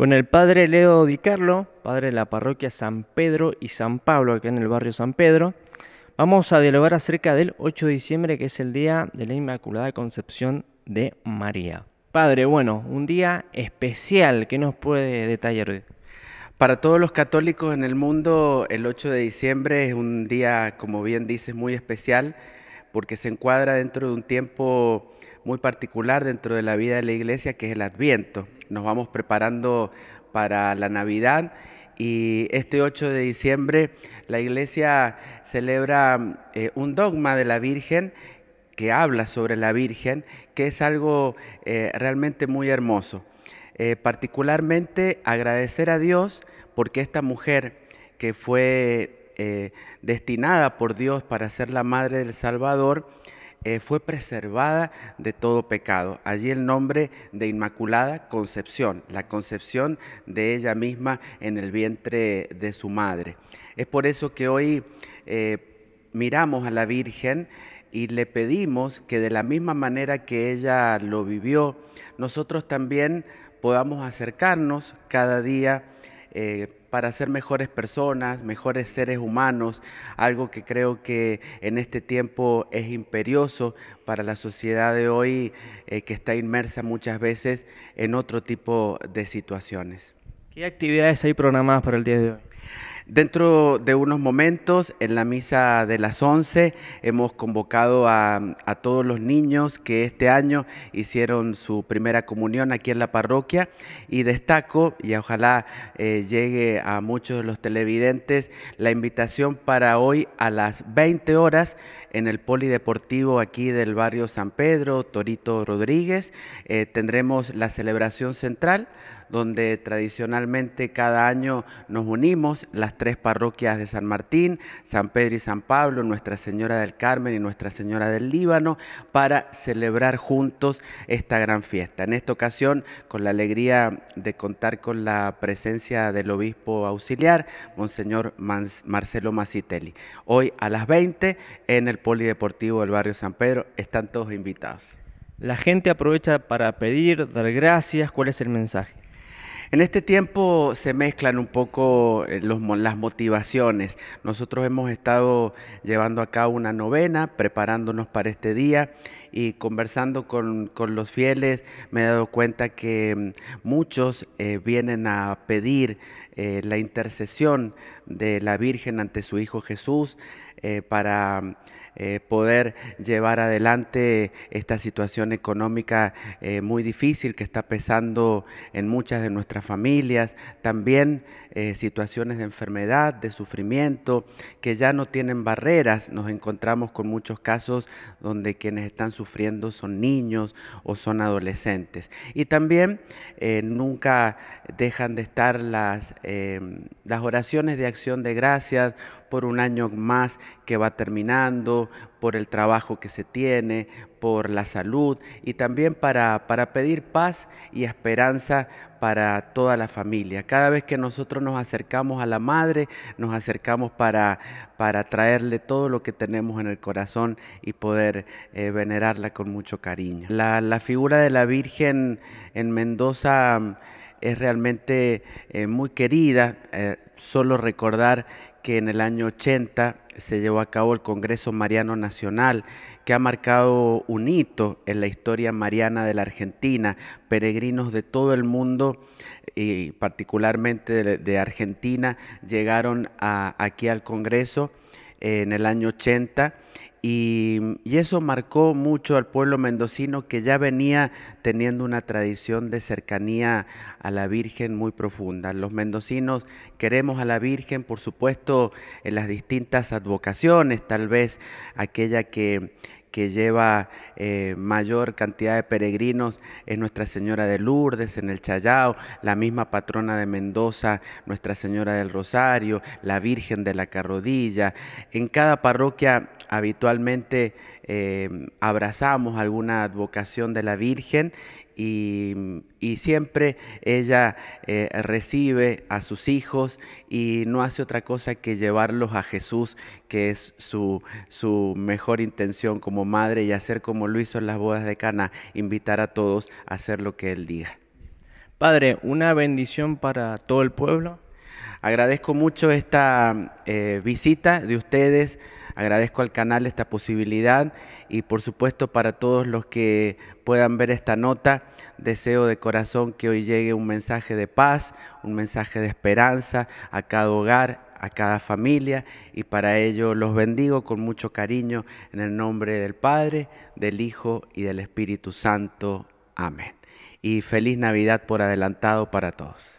con el padre Leo Di Carlo, padre de la parroquia San Pedro y San Pablo, acá en el barrio San Pedro. Vamos a dialogar acerca del 8 de diciembre, que es el día de la Inmaculada Concepción de María. Padre, bueno, un día especial, ¿qué nos puede detallar hoy? Para todos los católicos en el mundo, el 8 de diciembre es un día, como bien dices, muy especial, porque se encuadra dentro de un tiempo muy particular dentro de la vida de la iglesia, que es el Adviento. Nos vamos preparando para la Navidad y este 8 de diciembre la iglesia celebra eh, un dogma de la Virgen que habla sobre la Virgen, que es algo eh, realmente muy hermoso. Eh, particularmente agradecer a Dios porque esta mujer que fue destinada por Dios para ser la madre del Salvador, eh, fue preservada de todo pecado. Allí el nombre de Inmaculada Concepción, la concepción de ella misma en el vientre de su madre. Es por eso que hoy eh, miramos a la Virgen y le pedimos que de la misma manera que ella lo vivió, nosotros también podamos acercarnos cada día eh, para ser mejores personas, mejores seres humanos, algo que creo que en este tiempo es imperioso para la sociedad de hoy eh, que está inmersa muchas veces en otro tipo de situaciones. ¿Qué actividades hay programadas para el día de hoy? Dentro de unos momentos, en la misa de las 11, hemos convocado a, todos los niños que este año hicieron su primera comunión aquí en la parroquia y destaco, y ojalá eh, llegue a muchos de los televidentes, la invitación para hoy a las 20 horas en el Polideportivo aquí del barrio San Pedro, Torito Rodríguez. Eh, tendremos la celebración central donde tradicionalmente cada año nos unimos, las tres parroquias de San Martín, San Pedro y San Pablo, Nuestra Señora del Carmen y Nuestra Señora del Líbano, para celebrar juntos esta gran fiesta. En esta ocasión, con la alegría de contar con la presencia del obispo auxiliar, Monseñor Marcelo Macitelli. Hoy a las 20 en el Polideportivo del Barrio San Pedro están todos invitados. La gente aprovecha para pedir, dar gracias. ¿Cuál es el mensaje? En este tiempo se mezclan un poco eh, las motivaciones. Nosotros hemos estado llevando a cabo una novena, preparándonos para este día y conversando con, los fieles me he dado cuenta que mm, muchos eh, vienen a pedir eh, la intercesión de la Virgen ante su Hijo Jesús para mm, eh, poder llevar adelante esta situación económica eh, muy difícil que está pesando en muchas de nuestras familias, también eh, situaciones de enfermedad, de sufrimiento, que ya no tienen barreras. Nos encontramos con muchos casos donde quienes están sufriendo son niños o son adolescentes. Y también nunca dejan de estar las oraciones de acción de gracias por un año más que va terminando por el trabajo que se tiene, por la salud y también para, pedir paz y esperanza para toda la familia. Cada vez que nosotros nos acercamos a la madre, nos acercamos para, traerle todo lo que tenemos en el corazón y poder eh, venerarla con mucho cariño. La, figura de la Virgen en Mendoza mm, es realmente eh, muy querida. Eh, solo recordar que en el año 80 se llevó a cabo el Congreso Mariano Nacional, que ha marcado un hito en la historia mariana de la Argentina. Peregrinos de todo el mundo y particularmente de, Argentina llegaron aquí al Congreso en el año 80 y, y, eso marcó mucho al pueblo mendocino que ya venía teniendo una tradición de cercanía a la Virgen muy profunda. Los mendocinos queremos a la Virgen, por supuesto, en las distintas advocaciones, tal vez aquella que, que lleva eh, mayor cantidad de peregrinos es Nuestra Señora de Lourdes, en el Chayao, la misma patrona de Mendoza, Nuestra Señora del Rosario, la Virgen de la Carrodilla. En cada parroquia habitualmente eh, abrazamos alguna advocación de la Virgen y, siempre ella eh, recibe a sus hijos y no hace otra cosa que llevarlos a Jesús, que es su, su mejor intención como madre y hacer como lo hizo en las bodas de Cana, invitar a todos a hacer lo que él diga. Padre, una bendición para todo el pueblo. Agradezco mucho esta eh, visita de ustedes Agradezco al canal esta posibilidad y por supuesto para todos los que puedan ver esta nota, deseo de corazón que hoy llegue un mensaje de paz, un mensaje de esperanza a cada hogar, a cada familia y para ello los bendigo con mucho cariño en el nombre del Padre, del Hijo y del Espíritu Santo. Amén. Y feliz Navidad por adelantado para todos.